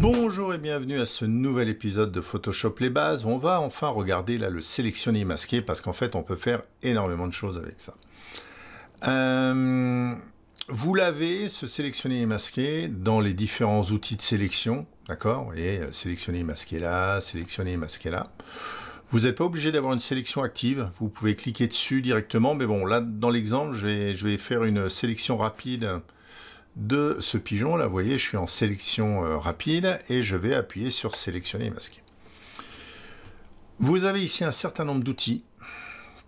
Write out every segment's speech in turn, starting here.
Bonjour et bienvenue à ce nouvel épisode de Photoshop les bases. On va enfin regarder là le sélectionner masquer parce qu'en fait on peut faire énormément de choses avec ça. Euh, vous l'avez, ce sélectionner et masqué, dans les différents outils de sélection, d'accord Et voyez euh, sélectionner et masquer là, sélectionner et masquer là. Vous n'êtes pas obligé d'avoir une sélection active, vous pouvez cliquer dessus directement, mais bon, là, dans l'exemple, je je vais, faire une sélection rapide de ce pigeon. Là, vous voyez, je suis en sélection euh, rapide et je vais appuyer sur sélectionner masquer. Vous avez ici un certain nombre d'outils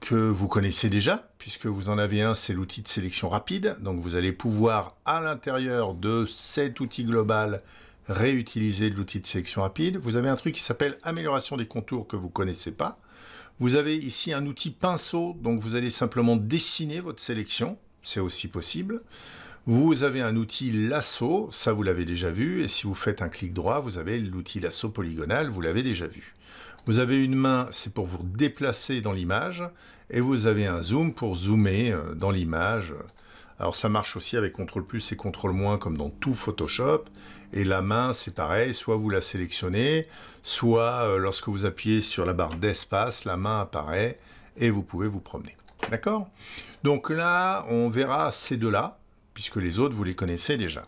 que vous connaissez déjà, puisque vous en avez un, c'est l'outil de sélection rapide. Donc vous allez pouvoir, à l'intérieur de cet outil global, réutiliser l'outil de sélection rapide. Vous avez un truc qui s'appelle amélioration des contours que vous ne connaissez pas. Vous avez ici un outil pinceau, donc vous allez simplement dessiner votre sélection, c'est aussi possible. Vous avez un outil lasso, ça vous l'avez déjà vu, et si vous faites un clic droit, vous avez l'outil lasso polygonal, vous l'avez déjà vu. Vous avez une main, c'est pour vous déplacer dans l'image, et vous avez un zoom pour zoomer euh, dans l'image. Alors ça marche aussi avec CTRL plus et CTRL moins comme dans tout Photoshop. Et la main, c'est pareil, soit vous la sélectionnez, soit euh, lorsque vous appuyez sur la barre d'espace, la main apparaît et vous pouvez vous promener. D'accord Donc là, on verra ces deux-là puisque les autres, vous les connaissez déjà.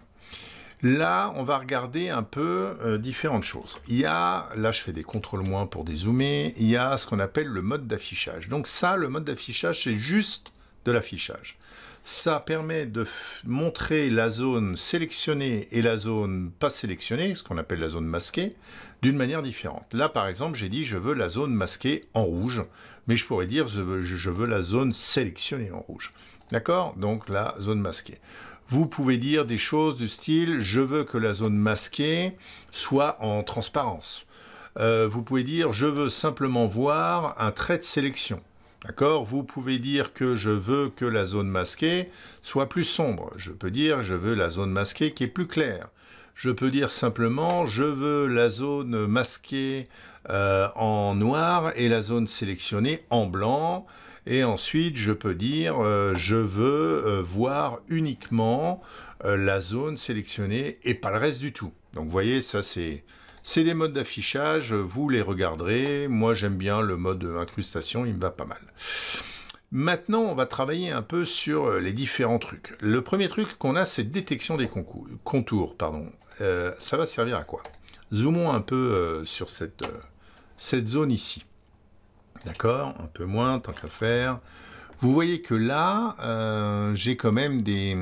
Là, on va regarder un peu euh, différentes choses. Il y a, là je fais des contrôles moins pour dézoomer, il y a ce qu'on appelle le mode d'affichage. Donc ça, le mode d'affichage, c'est juste de l'affichage. Ça permet de montrer la zone sélectionnée et la zone pas sélectionnée, ce qu'on appelle la zone masquée, d'une manière différente. Là, par exemple, j'ai dit je veux la zone masquée en rouge, mais je pourrais dire je veux la zone sélectionnée en rouge. D'accord Donc la zone masquée. Vous pouvez dire des choses du style je veux que la zone masquée soit en transparence. Euh, vous pouvez dire je veux simplement voir un trait de sélection. D'accord Vous pouvez dire que je veux que la zone masquée soit plus sombre. Je peux dire je veux la zone masquée qui est plus claire. Je peux dire simplement je veux la zone masquée euh, en noir et la zone sélectionnée en blanc. Et ensuite, je peux dire, euh, je veux euh, voir uniquement euh, la zone sélectionnée et pas le reste du tout. Donc, vous voyez, ça, c'est... C'est des modes d'affichage, vous les regarderez. Moi, j'aime bien le mode incrustation, il me va pas mal. Maintenant, on va travailler un peu sur les différents trucs. Le premier truc qu'on a, c'est détection des contours. Pardon. ça va servir à quoi Zoomons un peu sur cette, cette zone ici. D'accord Un peu moins, tant qu'à faire. Vous voyez que là, euh, j'ai quand même des,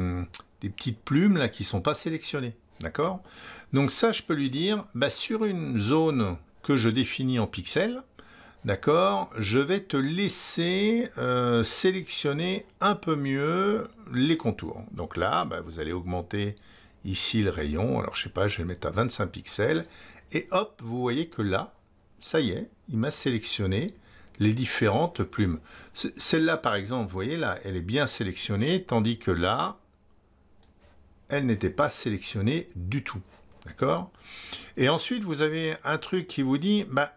petites plumes là qui sont pas sélectionnées. D'accord Donc ça, je peux lui dire, bah, sur une zone que je définis en pixels, D'accord Je vais te laisser euh, sélectionner un peu mieux les contours. Donc là, bah, vous allez augmenter ici le rayon. Alors je sais pas, je vais le mettre à 25 pixels. Et hop, vous voyez que là, ça y est, il m'a sélectionné les différentes plumes. Celle-là, par exemple, vous voyez là, elle est bien sélectionnée, tandis que là, elle n'était pas sélectionnée du tout. D'accord Et ensuite, vous avez un truc qui vous dit, bah,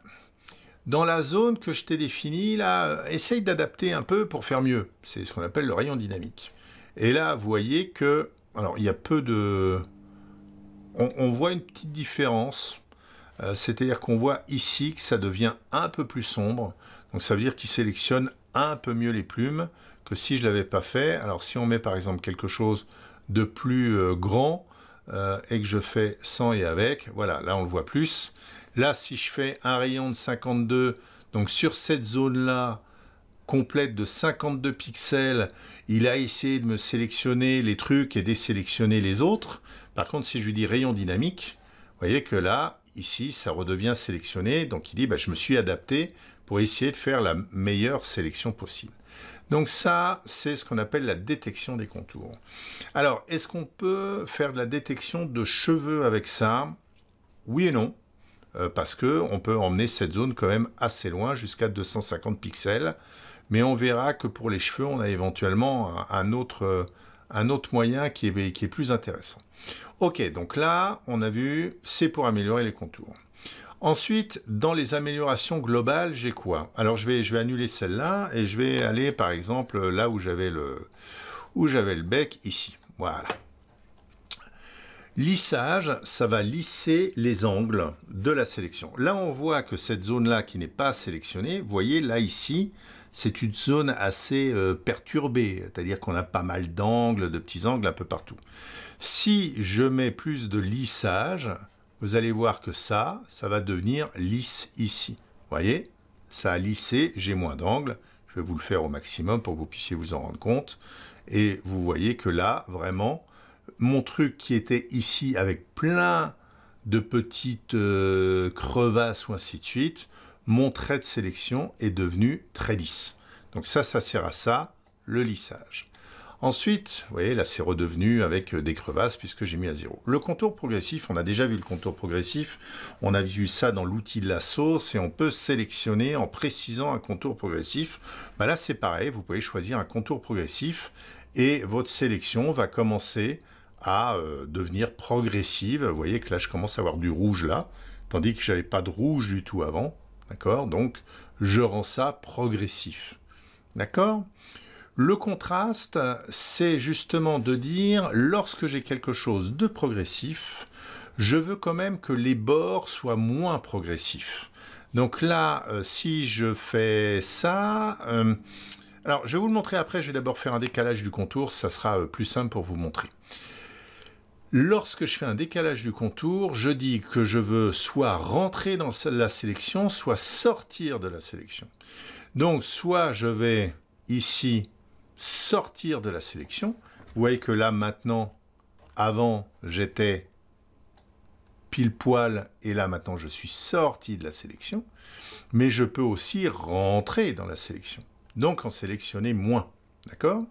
dans la zone que je t'ai définie, là, essaye d'adapter un peu pour faire mieux. C'est ce qu'on appelle le rayon dynamique. Et là, vous voyez que, alors, il y a peu de... On, voit une petite différence, euh, c'est-à-dire qu'on voit ici que ça devient un peu plus sombre, donc ça veut dire qu'il sélectionne un peu mieux les plumes que si je l'avais pas fait. Alors si on met par exemple quelque chose de plus euh, grand euh, et que je fais sans et avec, voilà, là on le voit plus. Là, si je fais un rayon de 52, donc sur cette zone-là, complète de 52 pixels, il a essayé de me sélectionner les trucs et désélectionner les autres. Par contre, si je lui dis rayon dynamique, vous voyez que là, ici, ça redevient sélectionné. Donc il dit, bah, je me suis adapté pour essayer de faire la meilleure sélection possible. Donc ça, c'est ce qu'on appelle la détection des contours. Alors, est-ce qu'on peut faire de la détection de cheveux avec ça Oui et non, euh, parce qu'on peut emmener cette zone quand même assez loin, jusqu'à 250 pixels. Mais on verra que pour les cheveux, on a éventuellement un, autre... Euh, un autre moyen qui est, qui est plus intéressant. Ok, donc là, on a vu, c'est pour améliorer les contours. Ensuite, dans les améliorations globales, j'ai quoi Alors je vais, annuler celle-là et je vais aller par exemple là où j'avais le, le bec, ici. Voilà. Lissage, ça va lisser les angles de la sélection. Là, on voit que cette zone-là qui n'est pas sélectionnée, vous voyez, là, ici, c'est une zone assez euh, perturbée, c'est-à-dire qu'on a pas mal d'angles, de petits angles un peu partout. Si je mets plus de lissage, vous allez voir que ça, ça va devenir lisse ici. Vous voyez Ça a lissé, j'ai moins d'angle. Je vais vous le faire au maximum pour que vous puissiez vous en rendre compte. Et vous voyez que là, vraiment, mon truc qui était ici avec plein de petites euh, crevasses ou ainsi de suite, mon trait de sélection est devenu très lisse. Donc ça, ça sert à ça, le lissage. Ensuite, vous voyez, là c'est redevenu avec euh, des crevasses puisque j'ai mis à zéro. Le contour progressif, on a déjà vu le contour progressif, on a vu ça dans l'outil de la sauce et on peut sélectionner en précisant un contour progressif. Bah, là c'est pareil, vous pouvez choisir un contour progressif et votre sélection va commencer à euh, devenir progressive. Vous voyez que là je commence à avoir du rouge là, tandis que je n'avais pas de rouge du tout avant. D'accord Donc je rends ça progressif. D'accord le contraste, c'est justement de dire, lorsque j'ai quelque chose de progressif, je veux quand même que les bords soient moins progressifs. Donc là, euh, si je fais ça... Euh, alors, je vais vous le montrer après, je vais d'abord faire un décalage du contour, ça sera euh, plus simple pour vous montrer. Lorsque je fais un décalage du contour, je dis que je veux soit rentrer dans la sélection, soit sortir de la sélection. Donc, soit je vais ici sortir de la sélection. Vous voyez que là maintenant, avant j'étais pile poil et là maintenant je suis sorti de la sélection, mais je peux aussi rentrer dans la sélection. Donc en sélectionner moins. D'accord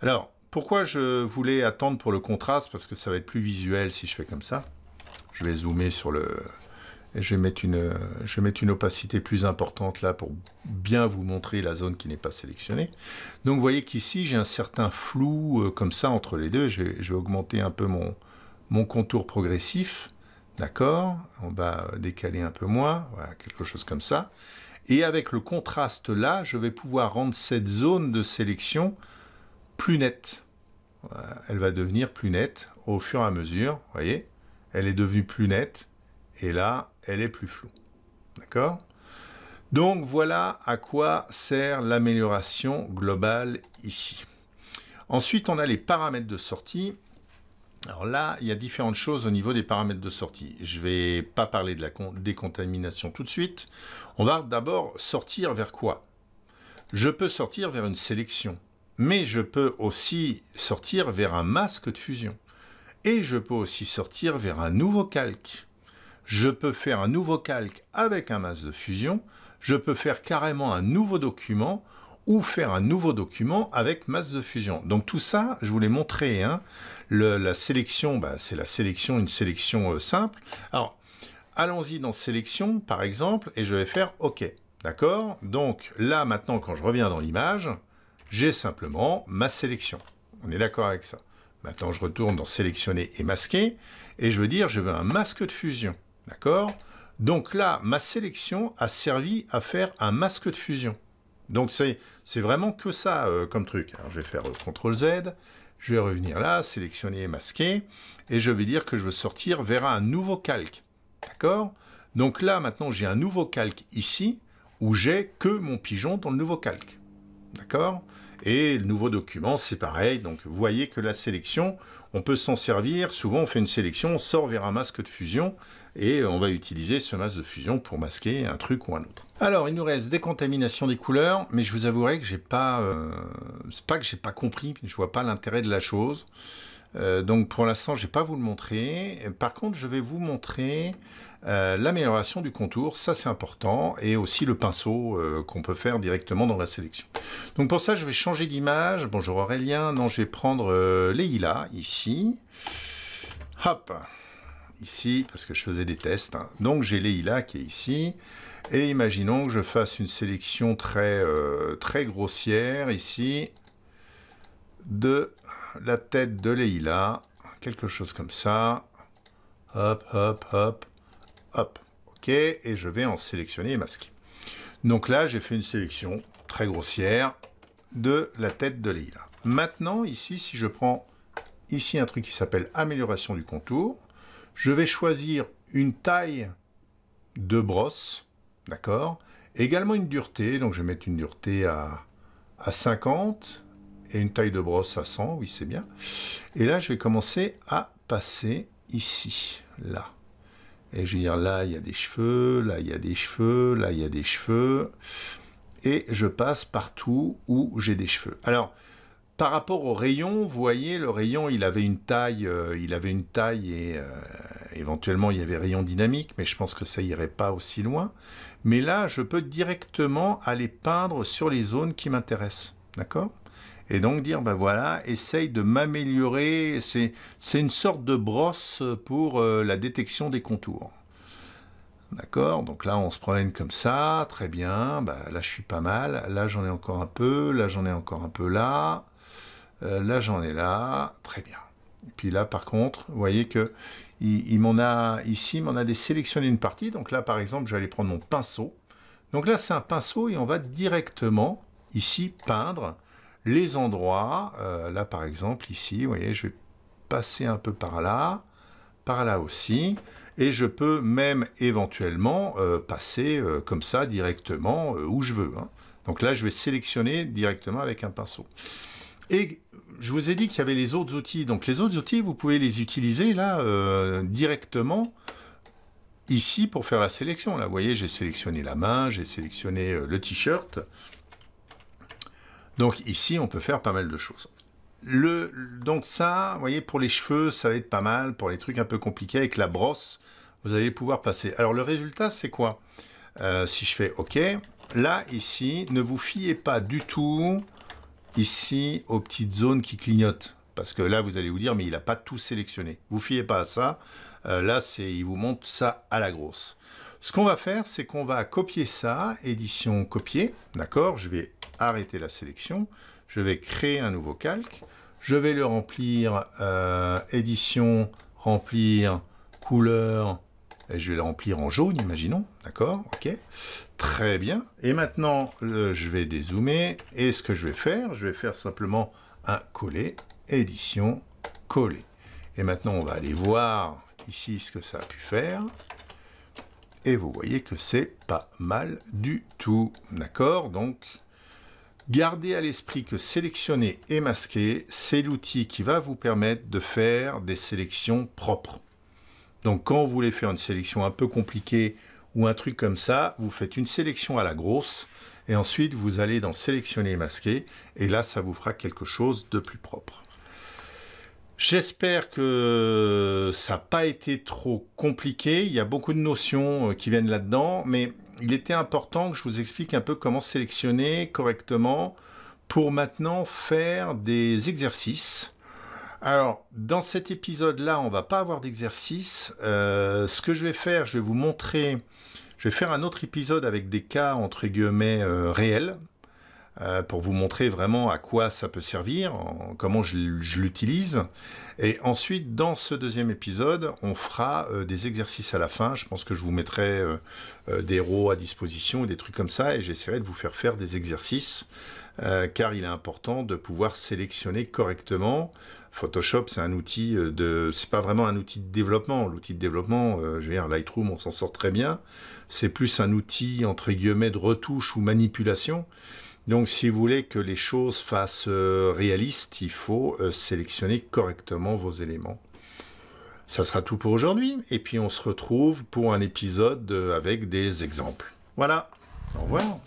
Alors, pourquoi je voulais attendre pour le contraste Parce que ça va être plus visuel si je fais comme ça. Je vais zoomer sur le, euh, je vais, mettre une, opacité plus importante là pour bien vous montrer la zone qui n'est pas sélectionnée. Donc vous voyez qu'ici j'ai un certain flou euh, comme ça entre les deux. Je vais, augmenter un peu mon, contour progressif. D'accord On va décaler un peu moins, voilà, quelque chose comme ça. Et avec le contraste là, je vais pouvoir rendre cette zone de sélection plus nette. elle va devenir plus nette au fur et à mesure, vous voyez Elle est devenue plus nette. Et là, elle est plus floue. D'accord Donc voilà à quoi sert l'amélioration globale ici. Ensuite, on a les paramètres de sortie. Alors là, il y a différentes choses au niveau des paramètres de sortie. Je ne vais pas parler de la décontamination tout de suite. On va d'abord sortir vers quoi Je peux sortir vers une sélection, mais je peux aussi sortir vers un masque de fusion. Et je peux aussi sortir vers un nouveau calque je peux faire un nouveau calque avec un masque de fusion, je peux faire carrément un nouveau document ou faire un nouveau document avec masque de fusion. Donc tout ça, je vous l'ai montré. Hein, la sélection, bah, c'est la sélection, une sélection euh, simple. Alors, allons-y dans sélection, par exemple, et je vais faire OK. D'accord Donc là, maintenant, quand je reviens dans l'image, j'ai simplement ma sélection. On est d'accord avec ça. Maintenant, je retourne dans sélectionner et masquer, et je veux dire, je veux un masque de fusion. D'accord Donc là, ma sélection a servi à faire un masque de fusion. Donc c'est vraiment que ça euh, comme truc. je vais faire euh, CTRL Z, je vais revenir là, sélectionner et masquer, et je vais dire que je veux sortir vers un nouveau calque. D'accord Donc là, maintenant, j'ai un nouveau calque ici, où j'ai que mon pigeon dans le nouveau calque. D'accord Et le nouveau document, c'est pareil. Donc, vous voyez que la sélection, on peut s'en servir. Souvent, on fait une sélection, on sort vers un masque de fusion, et on va utiliser ce masque de fusion pour masquer un truc ou un autre. Alors, il nous reste décontamination des couleurs, mais je vous avouerai que j'ai pas, euh, c'est pas que j'ai pas compris, je vois pas l'intérêt de la chose. Euh, donc pour l'instant, je vais pas vous le montrer. Par contre, je vais vous montrer euh, l'amélioration du contour, ça c'est important, et aussi le pinceau qu'on peut faire directement dans la sélection. Donc pour ça, je vais changer d'image. Bonjour Aurélien, non, je vais prendre Leila ici. Hop ici, parce que je faisais des tests. Hein. Donc j'ai l'EILA qui est ici. Et imaginons que je fasse une sélection très, euh, très grossière ici de la tête de l'EILA, Quelque chose comme ça. Hop, hop, hop, hop. OK, et je vais en sélectionner et masquer. Donc là, j'ai fait une sélection très grossière de la tête de l'EILA. Maintenant, ici, si je prends ici un truc qui s'appelle amélioration du contour, je vais choisir une taille de brosse, d'accord Également une dureté, donc je vais mettre une dureté à, à 50 et une taille de brosse à 100, oui c'est bien. Et là, je vais commencer à passer ici, là. Et je vais dire là, il y a des cheveux, là, il y a des cheveux, là, il y a des cheveux. Et je passe partout où j'ai des cheveux. Alors, par rapport au rayon, vous voyez, le rayon, il avait une taille, euh, il avait une taille et euh, éventuellement il y avait rayon dynamique, mais je pense que ça n'irait pas aussi loin. Mais là, je peux directement aller peindre sur les zones qui m'intéressent, d'accord Et donc dire, ben voilà, essaye de m'améliorer. C'est une sorte de brosse pour euh, la détection des contours. D'accord Donc là, on se promène comme ça, très bien. Ben là, je suis pas mal. Là, j'en ai encore un peu. Là, j'en ai encore un peu là. Euh, là, j'en ai là. Très bien. Et puis là, par contre, vous voyez que il, m'en a ici, il m'en a sélectionné une partie. Donc là, par exemple, je vais aller prendre mon pinceau. Donc là, c'est un pinceau et on va directement ici peindre les endroits. Euh, là, par exemple, ici, vous voyez, je vais passer un peu par là, par là aussi. Et je peux même éventuellement euh, passer comme ça directement où je veux. Hein. Donc là, je vais sélectionner directement avec un pinceau. Et je vous ai dit qu'il y avait les autres outils. Donc les autres outils, vous pouvez les utiliser là euh, directement ici pour faire la sélection. Là, vous voyez, j'ai sélectionné la main, j'ai sélectionné euh, le t-shirt. Donc ici, on peut faire pas mal de choses. Le, donc ça, vous voyez, pour les cheveux, ça va être pas mal. Pour les trucs un peu compliqués, avec la brosse, vous allez pouvoir passer. Alors le résultat, c'est quoi euh, Si je fais OK, là, ici, ne vous fiez pas du tout ici aux petites zones qui clignotent. Parce que là, vous allez vous dire, mais il n'a pas tout sélectionné. Vous fiez pas à ça. Euh, là là, il vous montre ça à la grosse. Ce qu'on va faire, c'est qu'on va copier ça, édition copier, d'accord Je vais arrêter la sélection, je vais créer un nouveau calque, je vais le remplir euh, édition, remplir couleur, et je vais le remplir en jaune, imaginons, d'accord Ok Très bien. Et maintenant, euh, je vais dézoomer. Et ce que je vais faire, je vais faire simplement un coller, édition, coller. Et maintenant, on va aller voir ici ce que ça a pu faire. Et vous voyez que c'est pas mal du tout. D'accord Donc, gardez à l'esprit que sélectionner et masquer, c'est l'outil qui va vous permettre de faire des sélections propres. Donc, quand vous voulez faire une sélection un peu compliquée, ou un truc comme ça, vous faites une sélection à la grosse et ensuite vous allez dans sélectionner et masquer et là ça vous fera quelque chose de plus propre. J'espère que ça n'a pas été trop compliqué. Il y a beaucoup de notions euh, qui viennent là-dedans, mais il était important que je vous explique un peu comment sélectionner correctement pour maintenant faire des exercices alors, dans cet épisode-là, on va pas avoir d'exercice. Euh, ce que je vais faire, je vais vous montrer, je vais faire un autre épisode avec des cas, entre guillemets, euh, réels. Euh, pour vous montrer vraiment à quoi ça peut servir, comment je, l'utilise. Et ensuite, dans ce deuxième épisode, on fera euh, des exercices à la fin. Je pense que je vous mettrai euh, des roues à disposition et des trucs comme ça, et j'essaierai de vous faire faire des exercices, car il est important de pouvoir sélectionner correctement. Photoshop, c'est un outil de, c'est pas vraiment un outil de développement. L'outil de développement, je veux dire, Lightroom, on s'en sort très bien. C'est plus un outil entre guillemets de retouche ou manipulation. Donc si vous voulez que les choses fassent euh, réaliste, il faut euh, sélectionner correctement vos éléments. Ça sera tout pour aujourd'hui, et puis on se retrouve pour un épisode euh, avec des exemples. Voilà, au revoir.